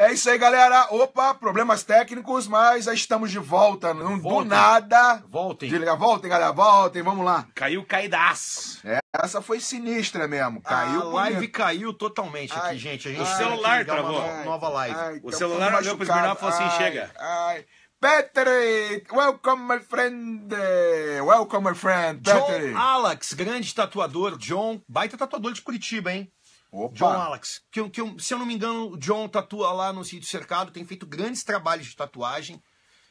É isso aí, galera. Opa, problemas técnicos, mas já estamos de volta. Não do nada. Voltem. Desliga, voltem, galera. Voltem, vamos lá. Caiu caidaço. É, essa foi sinistra mesmo. Caiu. A live bonito. caiu totalmente ai, aqui, gente. A gente ai, o celular travou. nova live. Ai, o celular olhou pro Esmirnal e falou assim: chega. Ai. Patrick! Welcome, my friend! Welcome, my friend! Patrick. John Alex, grande tatuador. John, baita tatuador de Curitiba, hein? Opa. John Alex, que, que, se eu não me engano, o John tatua lá no sítio cercado, tem feito grandes trabalhos de tatuagem.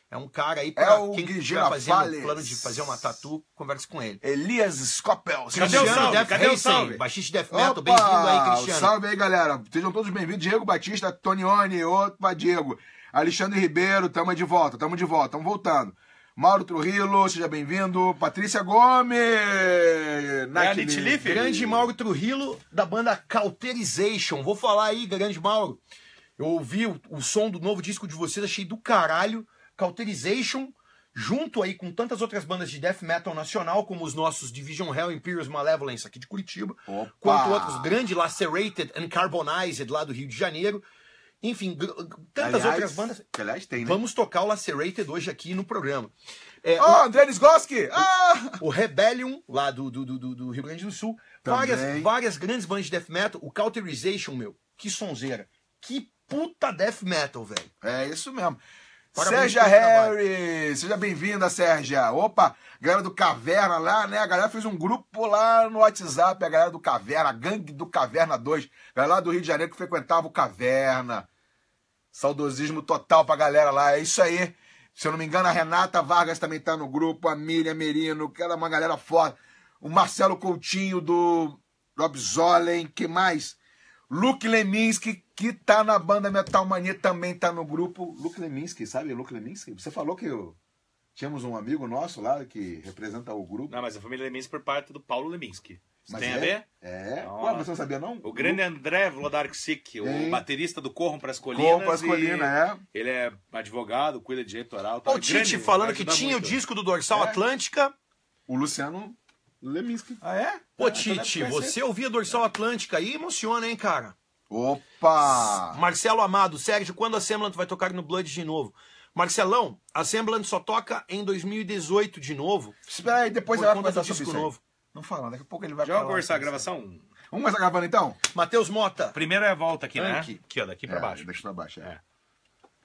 É um cara aí para é quem estiver fazer plano de fazer uma tatu, converse com ele. Elias Scopel. Cadê o salve? Def Cadê Racing, o salve? Baixista Death Metal, bem-vindo aí, Cristiano. Salve aí, galera. Sejam todos bem-vindos. Diego Batista, Tonione, opa, Diego. Alexandre Ribeiro, tamo de volta, tamo de volta, tamo voltando. Mauro Trujillo, seja bem-vindo. Patrícia Gomes! Naquele... É grande Mauro Trujillo, da banda Cauterization. Vou falar aí, grande Mauro. Eu ouvi o, o, som do novo disco de vocês, achei do caralho. Cauterization, junto aí com tantas outras bandas de death metal nacional, como os nossos Division Hell, Imperious Malevolence aqui de Curitiba, Opa. quanto outros, grande Lacerated and Carbonized lá do Rio de Janeiro. Enfim, tantas aliás, outras bandas. Que, aliás, tem, né? Vamos tocar o Lacerated hoje aqui no programa. É, oh, o, André Nisgoski! Ah! O, o Rebellion, lá do, do, do, do Rio Grande do Sul. Várias, várias grandes bandas de death metal. O Cauterization, meu, que sonzeira. Que puta death metal, velho. É isso mesmo. Sérgio Harry, seja bem-vinda, Sérgio. Opa, galera do Caverna lá, né? A galera fez um grupo lá no WhatsApp, a galera do Caverna, a gangue do Caverna 2, galera lá do Rio de Janeiro que frequentava o Caverna. Saudosismo total pra galera lá, é isso aí. Se eu não me engano, a Renata Vargas também tá no grupo, a Miriam Merino, que era uma galera foda. O Marcelo Coutinho do Rob Zollen, que mais? Luke Leminski, que tá na banda Metal Mania, também tá no grupo. Luke Leminski, sabe Luke Leminski? Você falou que eu... tínhamos um amigo nosso lá que representa o grupo. Não, mas a família Leminski por parte do Paulo Leminski. Mas tem é? a ver? É. Então, Ué, você não sabia, não? O grande André Vlodarczyk, o baterista do Corrom para as Colinas. Corrom para as Colinas, é. Ele é advogado, cuida de eleitoral. Tá? O Tite falando que tinha muito. o disco do Dorsal é. Atlântica. O Luciano Leminski. Ah, é? Pô, então Tite, você ouvia Dorsal Atlântica aí, emociona, hein, cara? Opa! Marcelo Amado, Sérgio, quando a Semblant vai tocar no Blood de novo? Marcelão, a Semblant só toca em 2018 de novo. Espera aí, depois ela vai fazer disco isso novo. Não fala, daqui a pouco ele vai Já conversar a gravação? Vamos mais gravando então? Matheus Mota. Primeiro é a volta aqui, né? Aqui, aqui ó, daqui pra é, baixo. Deixa pra baixo, é. é.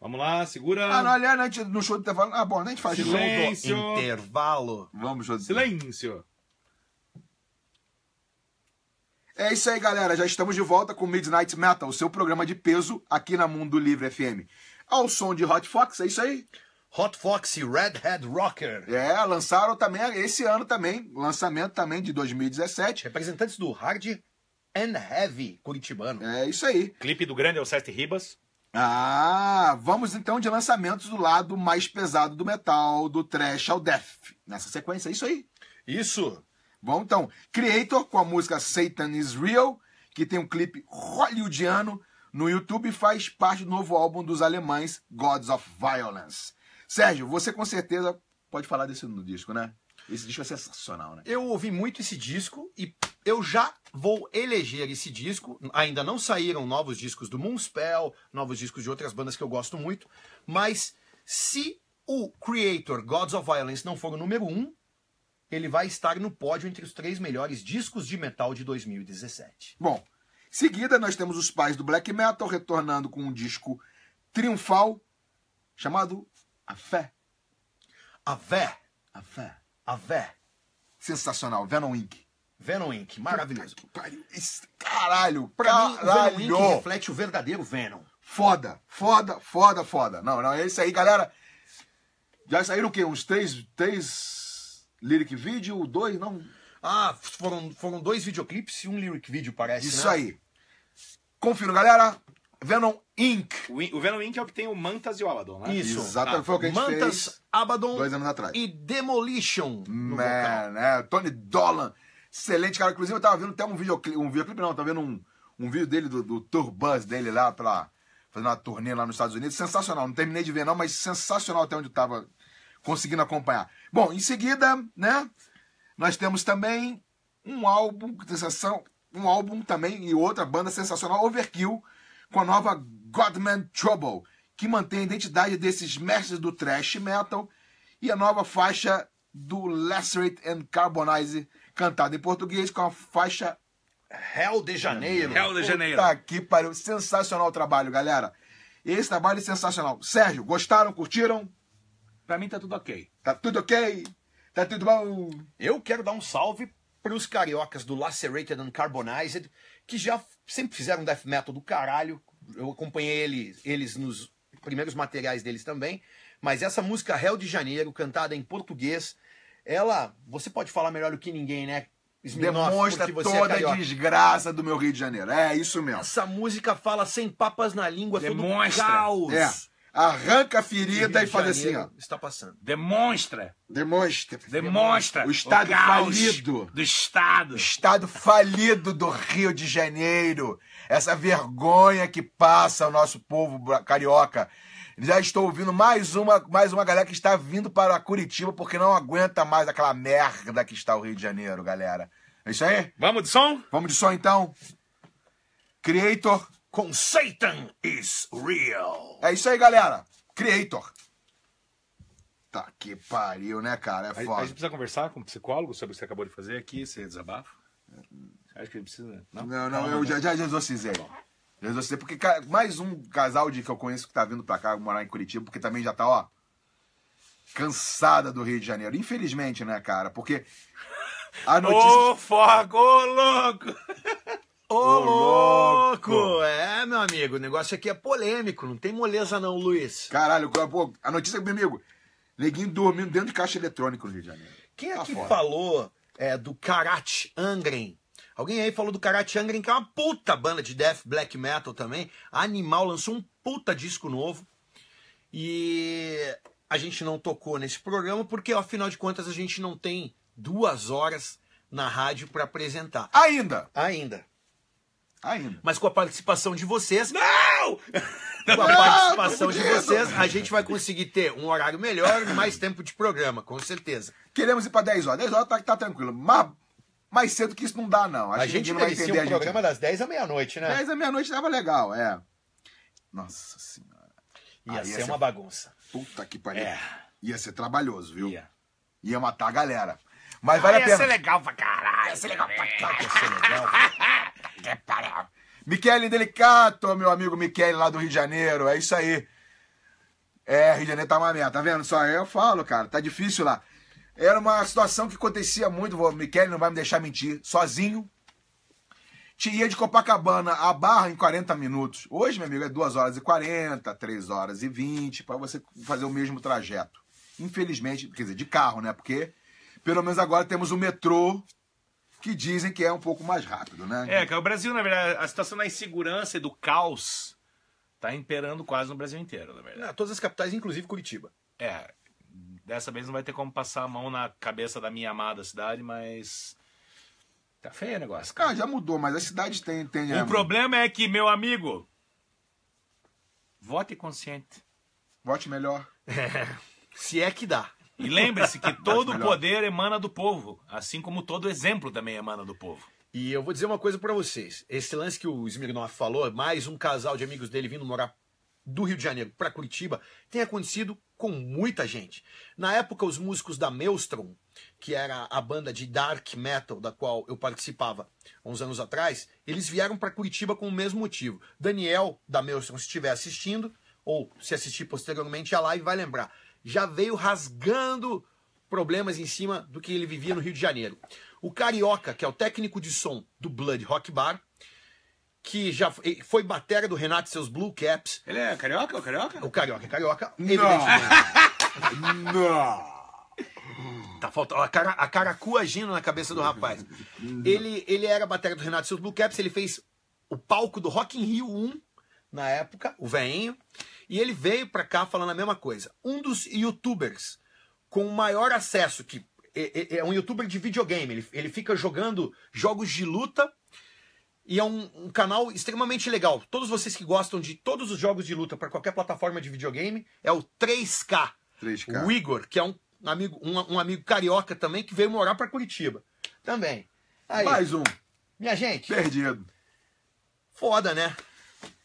Vamos lá, segura. Ah, não, aliás, no show tá do intervalo. Ah, bom, a gente faz Silêncio. Intervalo. Vamos, José. Silêncio. É isso aí, galera. Já estamos de volta com Midnight Metal, seu programa de peso aqui na Mundo Livre FM. Ao som de Hot Fox, é isso aí? Hot Fox e Red Rocker. É, lançaram também esse ano também, lançamento também de 2017. Representantes do Hard and Heavy curitibano. É isso aí. Clipe do grande Alceste Ribas. Ah, vamos então de lançamentos do lado mais pesado do metal, do thrash ao death. Nessa sequência, é isso aí? Isso. Bom, então, Creator com a música Satan is Real, que tem um clipe hollywoodiano no YouTube faz parte do novo álbum dos alemães Gods of Violence. Sérgio, você com certeza pode falar desse disco, né? Esse disco é sensacional, né? Eu ouvi muito esse disco e eu já vou eleger esse disco. Ainda não saíram novos discos do Moonspell, novos discos de outras bandas que eu gosto muito, mas se o Creator Gods of Violence não for o número um, ele vai estar no pódio entre os três melhores discos de metal de 2017. Bom, em seguida nós temos os pais do black metal retornando com um disco triunfal chamado A Fé. A Fé. A Fé, A Fé. Sensacional, Venom Inc. Venom Inc, maravilhoso. Caralho, caralho. caralho. Mim, o Venom Inc reflete o verdadeiro Venom. Foda, foda, foda, foda. Não, não, é isso aí, galera. Já saíram o quê? Uns três, três Lyric Video, dois, não? Ah, foram, foram dois videoclipes e um lyric video, parece. Isso né? aí. Confira, galera. Venom Inc. O, o Venom Inc. é o que tem o Mantas e o Abaddon, né? Isso. Exatamente, ah, foi o que a gente Mantas, fez. Abaddon. Dois anos atrás. E Demolition. Man, né? Tony Dolan. Excelente, cara. Inclusive, eu tava vendo até um videoclipe. Um videoclipe, não, tava vendo um, um vídeo dele, do, do Tour Bus dele lá, pra, fazendo uma turnê lá nos Estados Unidos. Sensacional. Não terminei de ver, não, mas sensacional até onde tava conseguindo acompanhar. Bom, em seguida, né? Nós temos também um álbum sensação, um álbum também e outra banda sensacional, Overkill, com a nova Godman Trouble, que mantém a identidade desses mestres do thrash metal e a nova faixa do Lacerate and Carbonize, cantada em português com a faixa Hell de Janeiro. Hell de Janeiro. Tá aqui para sensacional trabalho, galera. Esse trabalho é sensacional. Sérgio, gostaram? Curtiram? Para mim tá tudo ok. Tá tudo ok? Tá tudo bom? Eu quero dar um salve para os cariocas do Lacerated and Carbonized, que já sempre fizeram death metal do caralho. Eu acompanhei eles, eles nos primeiros materiais deles também. Mas essa música Réu de Janeiro, cantada em português, ela. Você pode falar melhor do que ninguém, né? Smirnoff, Demonstra é toda é a desgraça do meu Rio de Janeiro. É isso mesmo. Essa música fala sem papas na língua, é Demonstra. todo caos. É arranca a ferida e, faz assim, ó. Está passando. Demonstra. Demonstra. Demonstra. O estado o falido. Do estado. O estado falido do Rio de Janeiro. Essa vergonha que passa o nosso povo carioca. Já estou ouvindo mais uma, mais uma galera que está vindo para Curitiba porque não aguenta mais aquela merda que está o Rio de Janeiro, galera. É isso aí? Vamos de som? Vamos de som então. Creator com Satan is Real. É isso aí, galera. Creator. Tá que pariu, né, cara? É foda. A, a gente precisa conversar com o um psicólogo sobre o que você acabou de fazer aqui, esse desabafo. Acho que ele precisa. Não, não, não, não eu já, já exorcizei. Já exorcizei, porque mais um casal de que eu conheço que tá vindo pra cá morar em Curitiba, porque também já tá, ó. Cansada do Rio de Janeiro. Infelizmente, né, cara? Porque. A notícia... Ô, fogo louco! Ô, louco. louco! É, meu amigo, o negócio aqui é polêmico, não tem moleza não, Luiz. Caralho, pô, a notícia é meu amigo. Neguinho dormindo dentro de caixa eletrônica no Rio de Janeiro. Quem tá aqui fora. falou é, do Karate Angren? Alguém aí falou do Karate Angren, que é uma puta banda de death black metal também. Animal lançou um puta disco novo. E a gente não tocou nesse programa porque, afinal de contas, a gente não tem duas horas na rádio para apresentar. Ainda! Ainda. Ainda. Tá Mas com a participação de vocês. Não! com a tá participação de vocês, a gente vai conseguir ter um horário melhor e mais tempo de programa, com certeza. Queremos ir para 10 horas. 10 horas tá, tá tranquilo. Mas mais cedo que isso não dá, não. Acho a gente gente não vai entender. Um a gente... das 10 à meia-noite, né? 10 à meia-noite tava legal, é. Nossa senhora. Ia ah, ser ia uma bagunça. Puta que pariu. É. Ia ser trabalhoso, viu? Ia. Ia matar a galera. Mas ah, vale a pena. Ia ser legal pra caralho. Ia ser legal pra né? caralho. Ia ser legal. Michele Delicato, meu amigo Michele lá do Rio de Janeiro. É isso aí. É, Rio de Janeiro tá uma merda, tá vendo? Só eu falo, cara, tá difícil lá. Era uma situação que acontecia muito, o Michele não vai me deixar mentir, sozinho. Tinha de Copacabana a Barra em 40 minutos. Hoje, meu amigo, é 2 horas e 40, 3 horas e 20, para você fazer o mesmo trajeto. Infelizmente, quer dizer, de carro, né? Porque pelo menos agora temos o metrô que dizem que é um pouco mais rápido, né? É, que o Brasil, na verdade, a situação da insegurança e do caos tá imperando quase no Brasil inteiro, na verdade. Não, todas as capitais, inclusive Curitiba. É, dessa vez não vai ter como passar a mão na cabeça da minha amada cidade, mas tá feio o negócio. Cara, ah, já mudou, mas a cidade tem... tem o é, problema é que, meu amigo, vote consciente. Vote melhor. É. Se é que dá. E lembre-se que todo o poder emana do povo, assim como todo exemplo também emana do povo. E eu vou dizer uma coisa para vocês. Esse lance que o Smirnoff falou, mais um casal de amigos dele vindo morar do Rio de Janeiro para Curitiba, tem acontecido com muita gente. Na época, os músicos da Maelstrom, que era a banda de dark metal da qual eu participava uns anos atrás, eles vieram para Curitiba com o mesmo motivo. Daniel, da Maelstrom, se estiver assistindo, ou se assistir posteriormente a é live, vai lembrar já veio rasgando problemas em cima do que ele vivia no Rio de Janeiro. O Carioca, que é o técnico de som do Blood Rock Bar, que já foi batera do Renato e seus Blue Caps. Ele é carioca? O carioca? O carioca é carioca, evidentemente. Não! Tá faltando a, cara, a cara agindo na cabeça do rapaz. ele, ele era batera do Renato e seus Blue Caps, ele fez o palco do Rock in Rio 1 na época, o veinho. E ele veio para cá falando a mesma coisa. Um dos youtubers com maior acesso, que é, é, é, um youtuber de videogame, ele, ele fica jogando jogos de luta e é um, um, canal extremamente legal. Todos vocês que gostam de todos os jogos de luta para qualquer plataforma de videogame, é o 3K. 3K. O Igor, que é um amigo, um, um amigo carioca também, que veio morar para Curitiba. Também. Aí, Mais um. Minha gente. Perdido. Foda, né?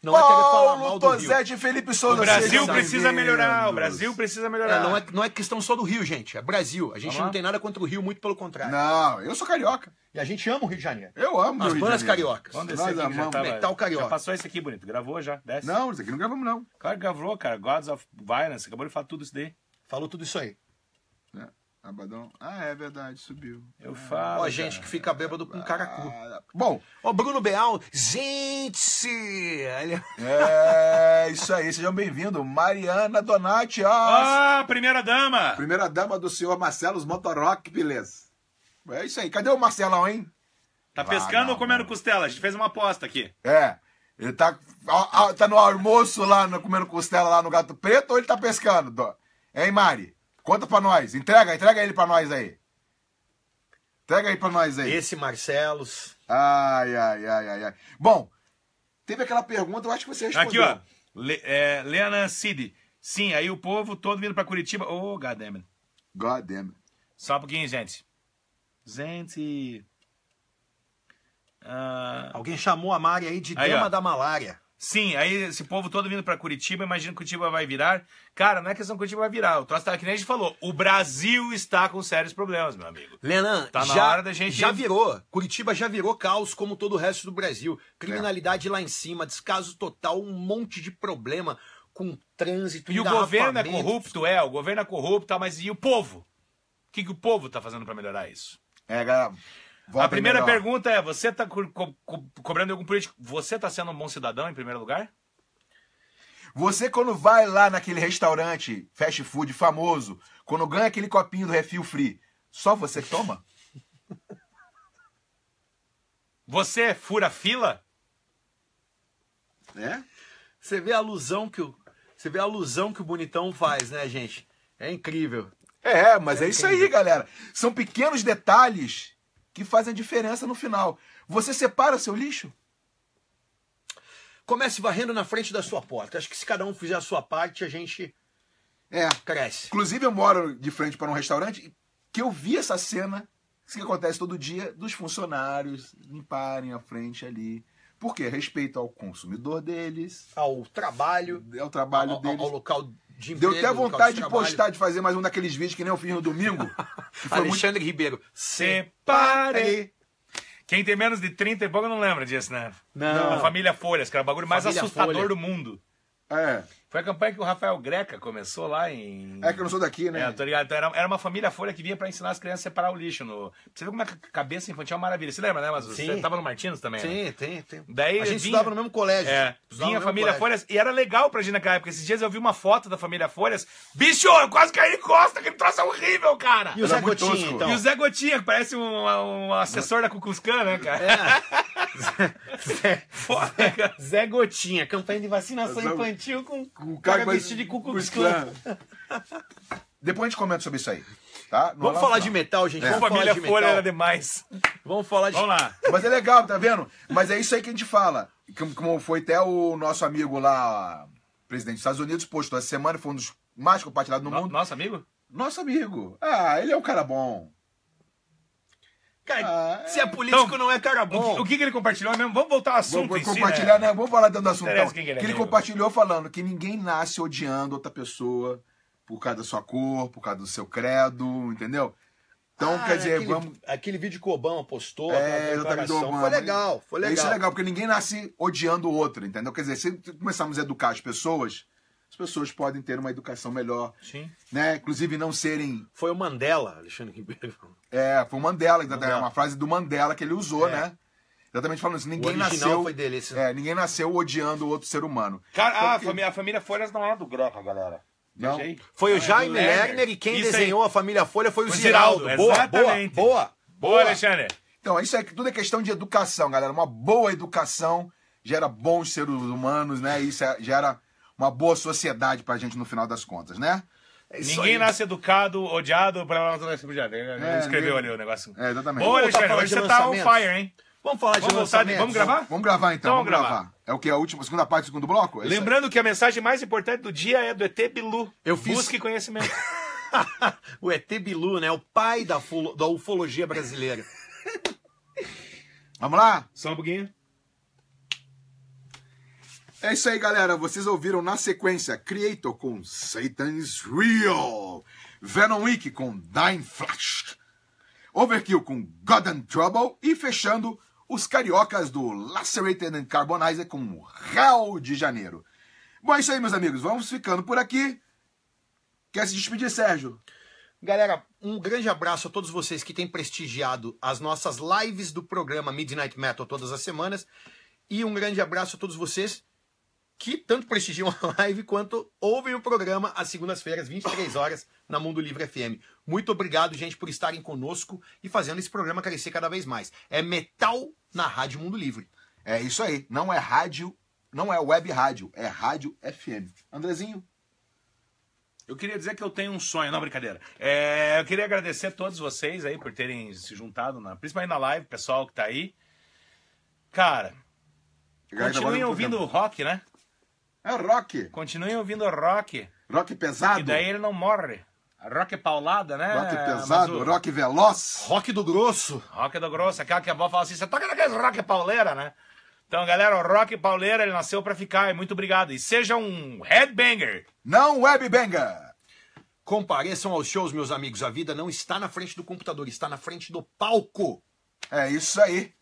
Não é Paulo, é Tozete, Felipe Souza. O Brasil precisa melhorar. O Brasil precisa melhorar. É, não, é, não é questão só do Rio, gente. É Brasil. A gente Vamos não lá. tem nada contra o Rio, muito pelo contrário. Não, eu sou carioca. E a gente ama o Rio de Janeiro. Eu amo As bandas cariocas. Vamos descer Nós aqui, amamos. Já tava, Metal carioca. Já passou esse aqui, bonito. Gravou já? Desce. Não, isso aqui não gravamos, não. Claro que gravou, cara. Gods of Violence. Acabou de falar tudo isso daí. Falou tudo isso aí. Abadão? Ah, é verdade, subiu. Eu é. falo. Ó, gente que fica bêbado com caracu. Ah, Bom. Ó, Bruno Beal. Gente! É, é, isso aí, sejam bem-vindos. Mariana Donati. Ah, primeira dama. Primeira dama do senhor Marcelo Motorock, beleza. É isso aí. Cadê o Marcelão, hein? Tá ah, pescando ah, ou comendo costela? A gente fez uma aposta aqui. É. Ele tá, ó, tá no almoço lá, no, comendo costela lá no Gato Preto ou ele tá pescando? Hein, Mari? Conta pra nós. Entrega, entrega ele pra nós aí. Entrega aí pra nós aí. Esse Marcelos. Ai, ai, ai, ai, ai. Bom, teve aquela pergunta, eu acho que você respondeu. Aqui, ó. Le, é, Cid. Sim, aí o povo todo vindo pra Curitiba. Ô, oh, goddammit. Goddammit. Só um pouquinho, gente. Gente. Ah. Alguém chamou a Mari aí de aí, dama ó. da malária. Sim, aí esse povo todo vindo para Curitiba, imagina que Curitiba vai virar. Cara, não é questão que Curitiba vai virar. O troço tá, que nem a gente falou, o Brasil está com sérios problemas, meu amigo. Lenan, tá na já, hora da gente. Já virou. Curitiba já virou caos, como todo o resto do Brasil. Criminalidade é. lá em cima, descaso total, um monte de problema com trânsito e o governo é corrupto, é, o governo é corrupto, tá, mas e o povo? O que, que o povo tá fazendo para melhorar isso? É, galera. Volta a primeira pergunta é: você está co co cobrando algum político? Você está sendo um bom cidadão em primeiro lugar? Você, quando vai lá naquele restaurante fast food famoso, quando ganha aquele copinho do refil free, só você toma? Você fura fila? Né? Você vê a alusão que o você vê a alusão que o bonitão faz, né, gente? É incrível. É, mas é, é isso aí, galera. São pequenos detalhes que fazem a diferença no final. Você separa seu lixo? Comece varrendo na frente da sua porta. Acho que se cada um fizer a sua parte, a gente é. cresce. Inclusive, eu moro de frente para um restaurante que eu vi essa cena que acontece todo dia dos funcionários limparem a frente ali. Por quê? Respeito ao consumidor deles. Ao trabalho. Ao é trabalho ao, deles. Ao local de Deu até vontade de, de postar, de fazer mais um daqueles vídeos que nem eu fiz no domingo. Alexandre muito... Ribeiro. Separe. Quem tem menos de 30 e pouco não lembra disso, né? Não. A família Folhas, que era o bagulho mais família assustador Folha. do mundo. É. Foi a campanha que o Rafael Greca começou lá em. É que eu não sou daqui, né? É, tô ligado. Então, era, era uma família folha que vinha para ensinar as crianças a separar o lixo. No... Você vê como é que a cabeça infantil é uma maravilha. Você lembra, né? Mas Sim. você tava no Martins também? Né? Sim, né? tem, tem. Daí a gente vinha... estudava no mesmo colégio. É, vinha a família Folhas. E era legal pra gente naquela época. Esses dias eu vi uma foto da família Folhas. Bicho, eu quase caí de costa, que troço é horrível, cara. E o Zé Gotinha, então. E o Zé Gotinha, que parece um, um assessor da Cucuscã, né, cara? É. Zé... Zé... Zé Gotinha, campanha de vacinação infantil com o cara, cara vestido de Cucu Depois a gente comenta sobre isso aí. Tá? Vamos é falar de metal, gente. É. Vamos família falar de Folha metal. era demais. Vamos falar de. Vamos lá. Mas é legal, tá vendo? Mas é isso aí que a gente fala. Como foi até o nosso amigo lá, presidente dos Estados Unidos, postou essa semana, foi um dos mais compartilhados no, no mundo. Nosso amigo? Nosso amigo. Ah, ele é um cara bom. Cara, ah, se é, é político, então, não é cara bom. O que, o que, que ele compartilhou mesmo? Vamos voltar ao assunto. Vamos, compartilhar, si, né? né? Vamos falar dentro do assunto. Então, que ele, ele compartilhou falando que ninguém nasce odiando outra pessoa por causa da sua cor, por causa do seu credo, entendeu? Então, ah, quer dizer, aquele, vamos. Aquele vídeo que o Obama postou, é, exatamente Obama. foi legal, foi é legal. Isso é legal, porque ninguém nasce odiando o outro, entendeu? Quer dizer, se começarmos a educar as pessoas pessoas podem ter uma educação melhor. Sim. Né? Inclusive não serem. Foi o Mandela, Alexandre Ribeiro. É, foi o Mandela, então, É uma frase do Mandela que ele usou, é. né? Exatamente falando assim, ninguém nasceu. Foi dele, esse... é, ninguém nasceu odiando outro ser humano. Cara, então, ah, porque... a, família, a família Folhas não é do Greco, galera. Não. Foi o é Jaime é Lerner e quem isso desenhou aí. a família Folha foi o, o Ziraldo. Ziraldo. Boa, boa, boa. Boa, Alexandre. Então, isso é tudo é questão de educação, galera. Uma boa educação gera bons seres humanos, né? Isso é, gera uma boa sociedade pra gente no final das contas, né? É ninguém nasce educado, odiado, blá lá blá, blá, é, escreveu ali o negócio. É, exatamente. Boa, Alexandre, hoje você tá on fire, hein? Vamos falar de vamos lançamento. Vamos gravar? Vamos gravar então. então vamos gravar. gravar. É o que? A última, a segunda parte do segundo bloco? É Lembrando que a mensagem mais importante do dia é do ET Bilu. Eu fiz... Busque conhecimento. o ET Bilu, né? O pai da, da ufologia brasileira. vamos lá? Só um pouquinho. É isso aí, galera. Vocês ouviram na sequência Creator com Satan's Real, Venom Week com Dying Flash, Overkill com God and Trouble e fechando os cariocas do Lacerated and Carbonizer com Hell de Janeiro. Bom, é isso aí, meus amigos. Vamos ficando por aqui. Quer se despedir, Sérgio? Galera, um grande abraço a todos vocês que têm prestigiado as nossas lives do programa Midnight Metal todas as semanas. E um grande abraço a todos vocês que tanto prestigiam a live quanto ouvem o programa às segundas-feiras, 23 horas, na Mundo Livre FM. Muito obrigado, gente, por estarem conosco e fazendo esse programa crescer cada vez mais. É metal na Rádio Mundo Livre. É isso aí. Não é rádio, não é web rádio, é rádio FM. Andrezinho, eu queria dizer que eu tenho um sonho, não, brincadeira. É, eu queria agradecer a todos vocês aí por terem se juntado, na, principalmente na live, pessoal que tá aí. Cara, continuem ouvindo o rock, né? É rock. Continuem ouvindo rock. Rock pesado. E daí ele não morre. Rock paulada, né? Rock pesado, o... rock veloz. Rock do grosso. Rock do grosso, aquela que a avó fala assim, você toca naqueles rock pauleira, né? Então, galera, o rock pauleira, ele nasceu para ficar, e muito obrigado. E seja um headbanger. Não webbanger. Compareçam aos shows, meus amigos. A vida não está na frente do computador, está na frente do palco. É isso aí.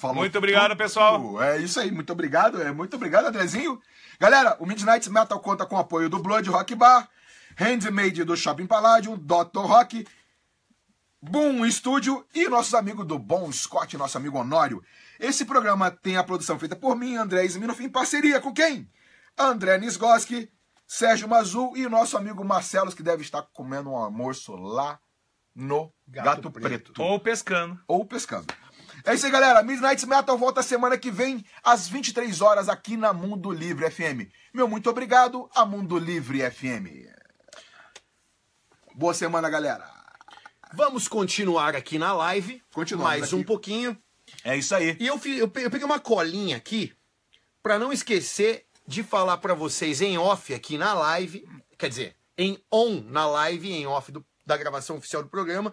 Falou muito obrigado, tudo. pessoal. É isso aí, muito obrigado. É, muito obrigado, Andrezinho. Galera, o Midnight Metal conta com o apoio do Blood Rock Bar, Handmade do Shopping Palladium, Dr. Rock, Boom Studio e nossos amigos do Bom Scott, nosso amigo Honório. Esse programa tem a produção feita por mim, André Isminoff, em parceria com quem? André Nisgoski, Sérgio Mazul e nosso amigo Marcelos que deve estar comendo um almoço lá no Gato, Gato Preto. Preto. Ou pescando. Ou pescando. É isso aí, galera. Midnight Metal volta semana que vem, às 23 horas, aqui na Mundo Livre FM. Meu muito obrigado a Mundo Livre FM. Boa semana, galera. Vamos continuar aqui na live. Continuamos mais aqui. um pouquinho. É isso aí. E eu, eu peguei uma colinha aqui para não esquecer de falar para vocês em off aqui na live, quer dizer, em on na live, em off do, da gravação oficial do programa,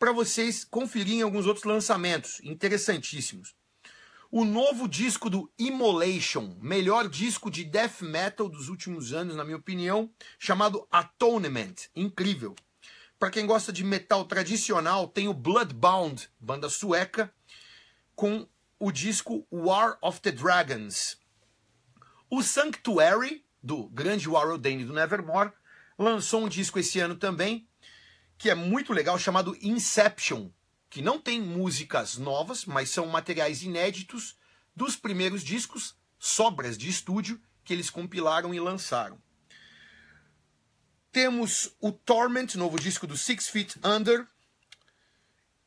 para vocês conferirem alguns outros lançamentos interessantíssimos. O novo disco do Immolation, melhor disco de death metal dos últimos anos, na minha opinião, chamado Atonement. Incrível. Para quem gosta de metal tradicional, tem o Bloodbound, banda sueca, com o disco War of the Dragons. O Sanctuary, do grande Warren Dane do Nevermore, lançou um disco esse ano também, que é muito legal, chamado Inception, que não tem músicas novas, mas são materiais inéditos dos primeiros discos, sobras de estúdio, que eles compilaram e lançaram. Temos o Torment, novo disco do Six Feet Under.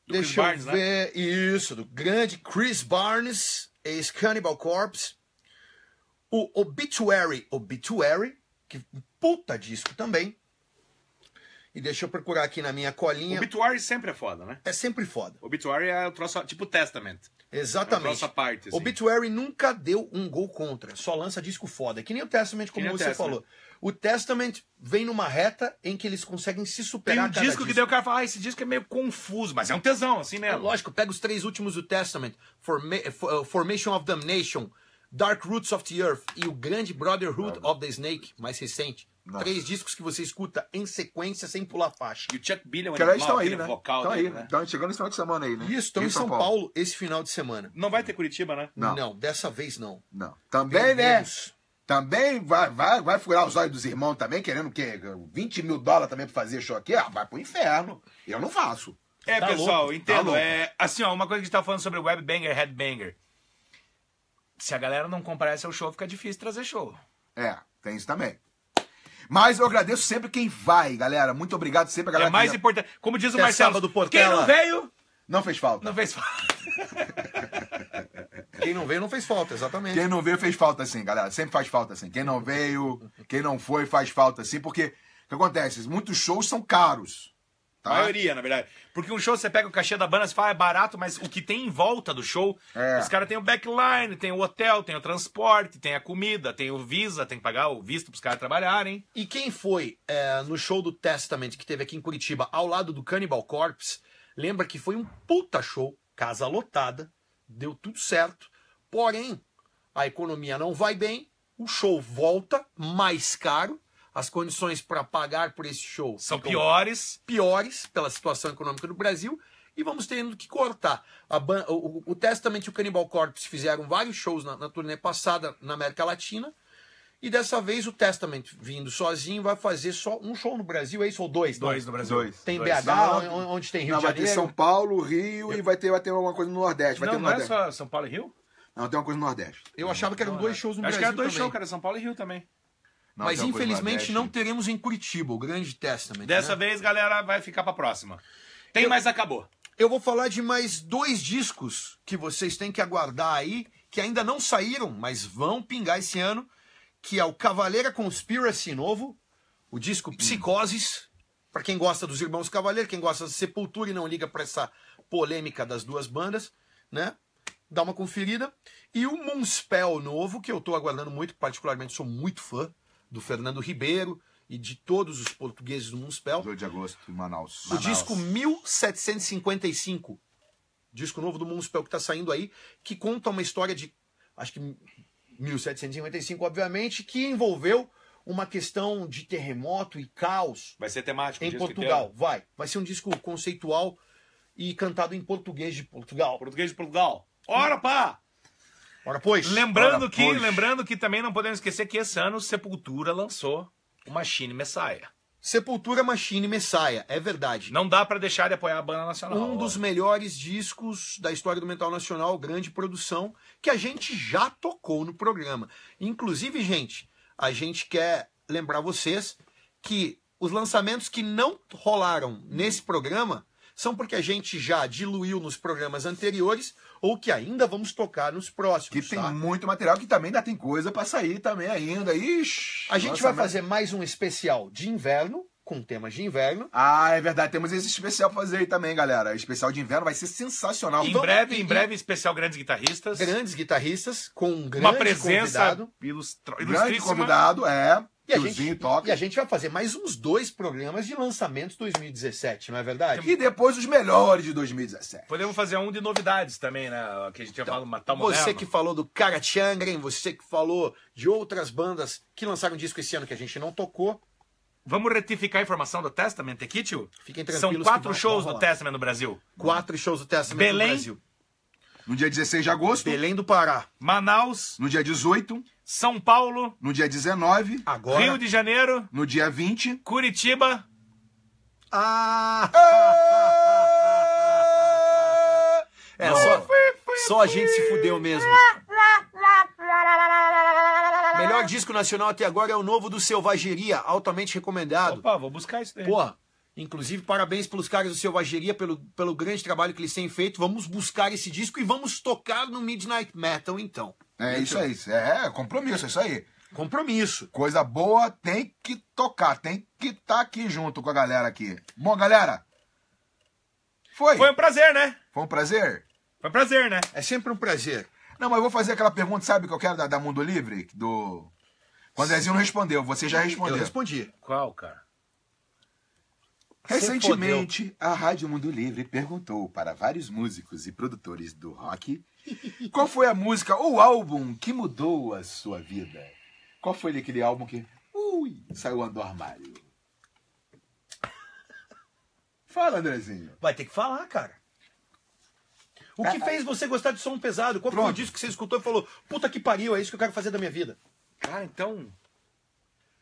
Do Deixa Chris eu Barnes, né? ver. Né? Isso, do grande Chris Barnes, ex-Cannibal Corpse. O Obituary, Obituary, que puta disco também. E deixa eu procurar aqui na minha colinha. Obituary sempre é foda, né? É sempre foda. Obituary é o troço, tipo Testament. Exatamente. É parte, assim. Obituary nunca deu um gol contra, só lança disco foda. Que nem o Testament, como você Testament. falou. O Testament vem numa reta em que eles conseguem se superar. Tem um disco, disco que deu o cara fala, ah, esse disco é meio confuso, mas é um tesão, assim mesmo. É, né? lógico, pega os três últimos do Testament: Forma uh, Formation of Damnation, Dark Roots of the Earth e o Grande Brotherhood of the Snake, mais recente. Nossa. Três discos que você escuta em sequência sem pular faixa. E o Chuck Billy é um animal, estão aí, né? vocal estão dele, né? Né? aí, né? Estão chegando esse final de semana aí, né? Isso, estão em, em São, São Paulo. Paulo. esse final de semana. Não vai ter Curitiba, né? Não, não dessa vez não. Não. Também, né? Perdemos. né? Também vai, vai, vai furar os olhos dos irmãos também, querendo que 20 mil dólares também pra fazer show aqui. Ah, vai pro inferno. Eu não faço. É, tá pessoal, louco, entendo. Tá é, assim, ó, uma coisa que a gente tá falando sobre web banger, headbanger. Se a galera não comparece ao show, fica difícil trazer show. É, tem isso também. Mas eu agradeço sempre quem vai, galera. Muito obrigado sempre, galera. É mais que... importante. Como diz o Marcelo, do quem não veio... Não fez falta. Não fez falta. quem não veio não fez falta, exatamente. Quem não veio fez falta sim, galera. Sempre faz falta sim. Quem não veio, quem não foi faz falta sim, porque o que acontece? Muitos shows são caros. Tá. maioria, na verdade. Porque um show você pega o cachê da banda, você fala, ah, é barato, mas o que tem em volta do show, é. os caras têm o backline, tem o hotel, tem o transporte, tem a comida, tem o visa, tem que pagar o visto pros caras trabalharem. E quem foi é, no show do Testament que teve aqui em Curitiba, ao lado do Cannibal Corpse, lembra que foi um puta show, casa lotada, deu tudo certo, porém, a economia não vai bem, o show volta mais caro, as condições para pagar por esse show são piores. Piores pela situação econômica do Brasil e vamos tendo que cortar. Ban... o, o, o Testament e o Cannibal Corpse fizeram vários shows na, na, turnê passada na América Latina. E dessa vez o Testament, vindo sozinho, vai fazer só um show no Brasil, é isso? Ou dois? Dois no Brasil. Dois. Tem dois. BH, não, onde tem Rio não, de Janeiro? Vai ter São Paulo, Rio Eu... e vai ter, vai ter alguma coisa no Nordeste. Vai não, ter no não é Nordeste. é só São Paulo e Rio? Não, tem uma coisa no Nordeste. Eu achava que eram dois shows no Brasil. Acho que era dois shows, cara, São Paulo e Rio também. Não, Mas infelizmente não teremos em Curitiba o grande teste Dessa né? vez, galera, vai ficar para próxima. Tem, eu, acabou. Eu vou falar de mais dois discos que vocês têm que aguardar aí, que ainda não saíram, mas vão pingar esse ano, que é o Cavaleira Conspiracy novo, o disco hum. Psicoses, para quem gosta dos Irmãos Cavaleiro, quem gosta da Sepultura e não liga para essa polêmica das duas bandas, né? Dá uma conferida. E o Moonspell novo, que eu tô aguardando muito, particularmente sou muito fã do Fernando Ribeiro e de todos os portugueses do Municipal. 2 de agosto, em Manaus. O Manaus. disco 1755, disco novo do Municipal que está saindo aí, que conta uma história de, acho que 1755, obviamente, que envolveu uma questão de terremoto e caos. Vai ser temático em Portugal. Vai, vai ser um disco conceitual e cantado em português de Portugal. Português de Portugal. Ora pá! Ora, pois. Lembrando, Ora, que, pois. lembrando que também não podemos esquecer que esse ano Sepultura lançou o Machine Messiah. Sepultura Machine Messiah, é verdade. Não dá para deixar de apoiar a banda nacional. Um dos melhores discos da história do mental nacional, grande produção, que a gente já tocou no programa. Inclusive, gente, a gente quer lembrar vocês que os lançamentos que não rolaram nesse programa são porque a gente já diluiu nos programas anteriores ou que ainda vamos tocar nos próximos. Que tá? tem muito material que também ainda tem coisa para sair também ainda. Ixi, a gente vai fazer mais um especial de inverno, com temas de inverno. Ah, é verdade. Temos esse especial pra fazer aí também, galera. Especial de inverno vai ser sensacional. Em Vamos... breve, em breve, especial Grandes Guitarristas. Grandes Guitarristas, com um grande Uma presença convidado. Ilustra... Grande convidado, é. E a, gente, toca. e a gente vai fazer mais uns dois programas de lançamentos 2017, não é verdade? E depois os melhores de 2017. Podemos fazer um de novidades também, né? Que a gente já então, falou, Matar Você que falou do Cara Changren, você que falou de outras bandas que lançaram disco esse ano que a gente não tocou. Vamos retificar a informação do Testament aqui, tio? Fiquem tranquilos. São quatro shows do Testament no Brasil. Quatro shows do Testament Belém, no Brasil. No dia 16 de agosto. Belém do Pará. Manaus. No dia 18. São Paulo. No dia 19. Agora. Rio de Janeiro. No dia 20. Curitiba. Ah! É, só, só a gente se fudeu mesmo. Melhor disco nacional até agora é o novo do Selvageria, altamente recomendado. Opa, vou buscar isso daí. Porra, Inclusive, parabéns pelos caras do Selvageria, pelo, pelo grande trabalho que eles têm feito. Vamos buscar esse disco e vamos tocar no Midnight Metal, então. É isso aí. É, é, compromisso, é isso aí. Compromisso. Coisa boa tem que tocar, tem que estar tá aqui junto com a galera aqui. Bom, galera, foi. Foi um prazer, né? Foi um prazer? Foi um prazer, né? É sempre um prazer. Não, mas eu vou fazer aquela pergunta, sabe, que eu quero da, da Mundo Livre? Do... Quando Sim. o Zezinho não respondeu, você já respondeu. Eu respondi. Qual, cara? Recentemente, a Rádio Mundo Livre perguntou para vários músicos e produtores do rock qual foi a música ou álbum que mudou a sua vida. Qual foi aquele álbum que ui, saiu do armário? Fala, Andrezinho. Vai ter que falar, cara. O que ah, ah. fez você gostar de som pesado? Qual foi o disco que você escutou e falou, puta que pariu, é isso que eu quero fazer da minha vida? Cara, então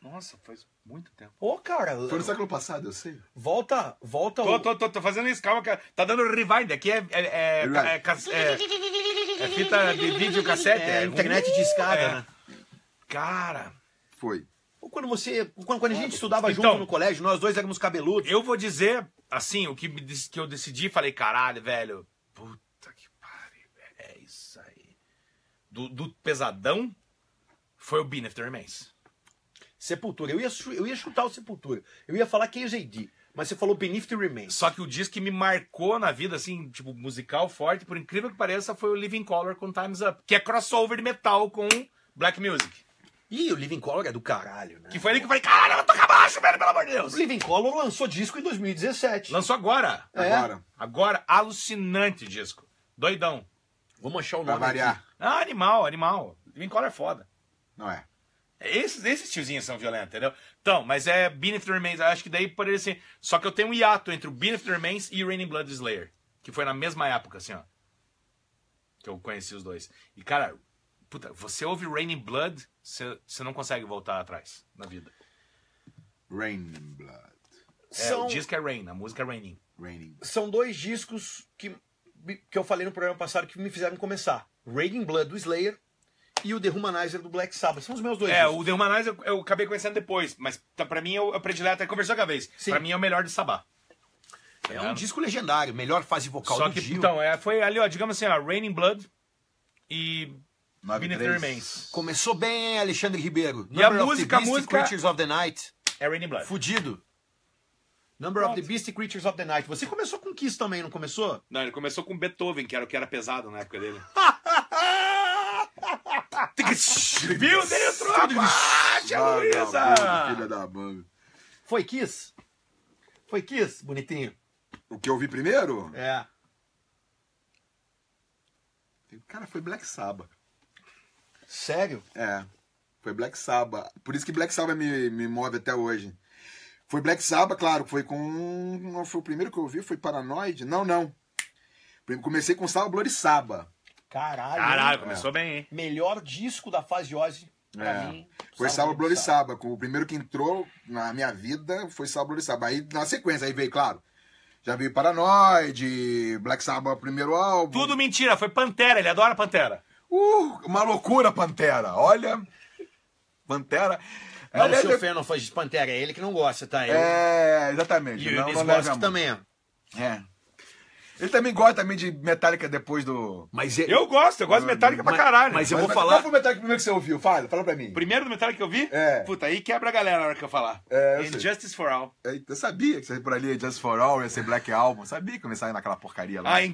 nossa, faz muito tempo. Ô, cara. Foi no século passado, eu sei. Volta, volta. Tô, tô, tô, tô fazendo isso, calma, cara. Tá dando rewind aqui, é. É, é, é, é fita de vídeo cassete. É, internet de escada, né? Cara. Foi. Quando você. Quando, quando a gente estudava então, junto no colégio, nós dois éramos cabeludos. Eu vou dizer, assim, o que, que eu decidi, falei, caralho, velho. Puta que pariu, velho. É isso aí. Do, do pesadão foi o Benefit Remains. Sepultura. Eu ia, eu ia chutar o Sepultura. Eu ia falar JD. Mas você falou benefit Remains. Só que o disco que me marcou na vida, assim, tipo, musical forte, por incrível que pareça, foi o Living Color com Time's Up. Que é crossover de metal com black music. Ih, o Living Color é do caralho, né? Que foi ali que eu falei, caralho, vou tocar baixo, velho, pelo amor de Deus. O Living Color lançou disco em 2017. Lançou agora. É. Agora. Agora, alucinante disco. Doidão. Vamos achar o nome. Pra variar. Aqui. Ah, animal, animal. Living Color é foda. Não é. Esses, esses tiozinhos são violentos, entendeu? Então, mas é Beneath the Remains. Acho que daí poderia ser. Só que eu tenho um hiato entre o Beneath the Remains e Raining Blood Slayer. Que foi na mesma época, assim, ó. Que eu conheci os dois. E, cara, puta, você ouve Raining Blood, você, você não consegue voltar atrás na vida. Raining Blood. É, são... O disco é Rain, a música é Raining. Raining. São dois discos que, que eu falei no programa passado que me fizeram começar. Raining Blood do Slayer e o The Humanizer do Black Sabbath. São os meus dois. É, discos. o The Humanizer eu acabei conhecendo depois, mas tá, pra mim é eu, aprendi predileto, até conversou com a vez. Sim. Pra mim é o melhor de Sabá. É tá um disco legendário, melhor fase vocal Só do que, Gil. Então, é, foi ali, ó, digamos assim, ó, Raining Blood e remains Começou bem, Alexandre Ribeiro. Number e a música, Beast, a música... Creatures of the Night. É Raining Blood. Fudido. Number Pronto. of the Beast Creatures of the Night. Você começou com Kiss também, não começou? Não, ele começou com Beethoven, que era o que era pesado na época dele. Viu dentro da Luísa! Filha da banda. Foi Kiss? Foi Kiss, bonitinho? O que eu vi primeiro? É. Cara, foi Black Sabbath. Sério? É. Foi Black Sabbath. Por isso que Black Sabbath me, me move até hoje. Foi Black Sabbath, claro. Foi com. Foi o primeiro que eu vi, foi Paranoid? Não, não. Comecei com Sabbath e Sabbath. Caralho. Caralho, é. começou bem, hein? Melhor disco da fase Ozzy. É. Mim, foi Sábado Blorissaba. O primeiro que entrou na minha vida foi Sábado Blorissaba. Aí, na sequência, aí veio, claro, já veio Paranoid, Black Sabbath, primeiro álbum. Tudo mentira, foi Pantera, ele adora Pantera. Uh, uma loucura Pantera, olha. Pantera. Não, Aliás, o seu Feno foi de Pantera, é ele que não gosta, tá? É, eu... É, exatamente. E não, o Nisbosco também. É. Ele também gosta também de Metallica depois do. Mas ele... É- eu gosto, eu gosto de ah, Metallica mas, pra caralho. Mas eu vou mas, falar. Qual foi o Metallica primeiro que você ouviu? Fala, fala pra mim. Primeiro do Metallica que eu vi? É. Puta, aí quebra a galera na hora que eu falar. É. Eu Injustice for All. É, eu sabia que você ia por ali, Injustice for All, ia ser Black Album. Sabia que eu naquela porcaria lá. Ai,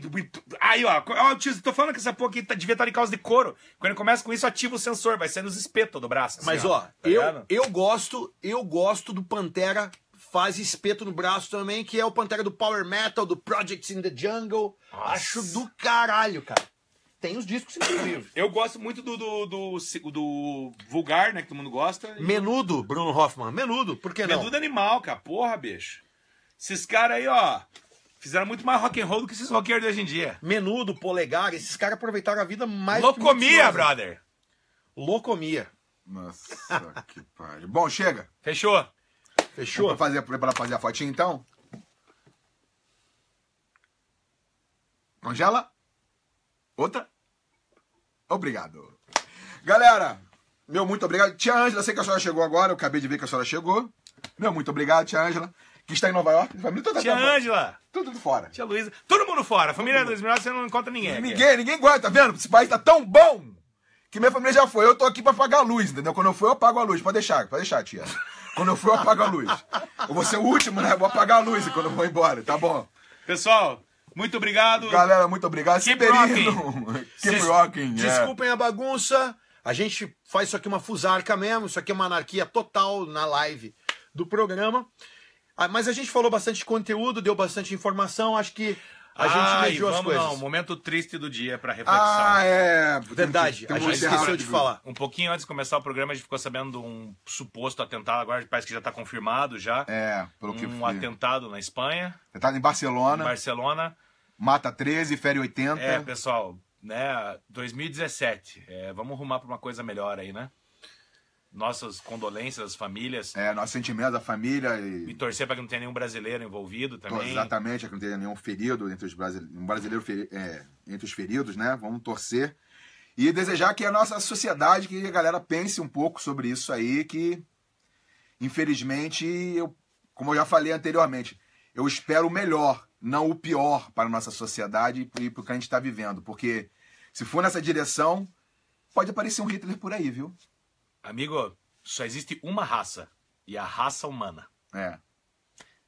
aí, ó, ó, tio, tô falando que essa porra aqui tá, devia tá estar em causa de couro. Quando começa com isso, ativa o sensor, vai ser nos espetos do braço. Assim, mas, ó, ó tá eu, eu gosto, eu gosto do Pantera faz espeto no braço também, que é o Pantera do Power Metal, do Projects in the Jungle. Nossa. Acho do caralho, cara. Tem os discos incríveis. Eu gosto muito do, do, do, do vulgar, né? Que todo mundo gosta. E... Menudo, Bruno Hoffman. Menudo, por que não? Menudo animal, cara. Porra, bicho. Esses caras aí, ó. Fizeram muito mais rock and roll do que esses rockers de hoje em dia. Menudo, polegar, esses caras aproveitaram a vida mais. Locomia, brother! Locomia. Nossa, que pariu. Bom, chega. Fechou. Fechou? Vamos é fazer, é para fazer a fotinha então? Angela? Outra? Obrigado. Galera, meu muito obrigado. Tia Ângela, sei que a senhora chegou agora, eu acabei de ver que a senhora chegou. Meu muito obrigado, tia Ângela, que está em Nova York. Família toda tia Ângela! Tudo, tudo fora. Tia Luísa, todo mundo fora. Família dos Milagres, você não encontra ninguém. Ninguém, ninguém gosta, tá vendo? Esse país está tão bom que minha família já foi. Eu tô aqui para pagar a luz, entendeu? Quando eu for, eu pago a luz. Pode deixar, pode deixar, tia. Quando eu for, eu apago a luz. Eu vou ser o último, né? Eu vou apagar a luz quando eu vou embora, tá bom? Pessoal, muito obrigado. Galera, muito obrigado. Keep Severino. rocking. Keep rocking. É. Desculpem é. a bagunça. A gente faz isso aqui uma fusarca mesmo. Isso aqui é uma anarquia total na live do programa. Ah, mas a gente falou bastante conteúdo, deu bastante informação. Acho que a gente Ai, mediu as vamos coisas. lá, momento triste do dia para reflexão. Ah, é. Verdade. Tem a gente esqueceu de falar. Um pouquinho antes de começar o programa, a gente ficou sabendo de um suposto atentado, agora parece que já tá confirmado já. É, pelo que um atentado na Espanha, Atentado em em Barcelona, Barcelona. mata 13, fere 80. É, pessoal, né, 2017. É, vamos arrumar pra uma coisa melhor aí, né? nossas condolências às famílias. É, nossos sentimentos à família. E, e torcer para que não tenha nenhum brasileiro envolvido também. exatamente, para que não tenha nenhum ferido entre os brasileiros, um brasileiro feri... é, entre os feridos, né? Vamos torcer. E desejar que a nossa sociedade, que a galera pense um pouco sobre isso aí, que infelizmente, eu, como eu já falei anteriormente, eu espero o melhor, não o pior para a nossa sociedade e para o que a gente está vivendo. Porque se for nessa direção, pode aparecer um Hitler por aí, viu? Amigo, só existe uma raça. E a raça humana. É.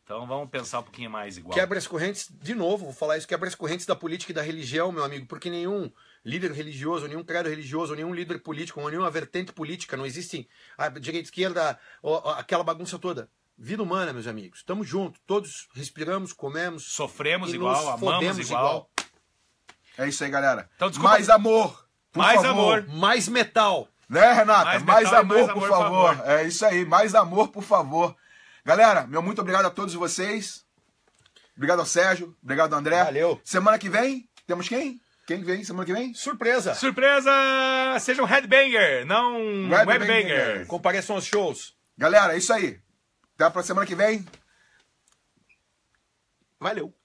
Então vamos pensar um pouquinho mais igual. Quebra as correntes, de novo, vou falar isso, quebra as correntes da política e da religião, meu amigo, porque nenhum líder religioso, nenhum credo religioso, nenhum líder político, nenhuma vertente política, não existe a ah, direita, esquerda, aquela bagunça toda. Vida humana, meus amigos. Estamos juntos, todos respiramos, comemos, sofremos igual, amamos igual. igual. É então, isso aí, galera. Então, mais amor. mais favor. amor. Mais metal. Né, Renata? Mais, mais, amor, mais amor, por, favor. favor. É isso aí, mais amor, por favor. Galera, meu muito obrigado a todos vocês. Obrigado ao Sérgio, obrigado ao André. Valeu. Semana que vem, temos quem? Quem vem semana que vem? Surpresa! Surpresa! Seja um headbanger, não um webbanger. Compareçam aos shows. Galera, é isso aí. Até próxima semana que vem. Valeu!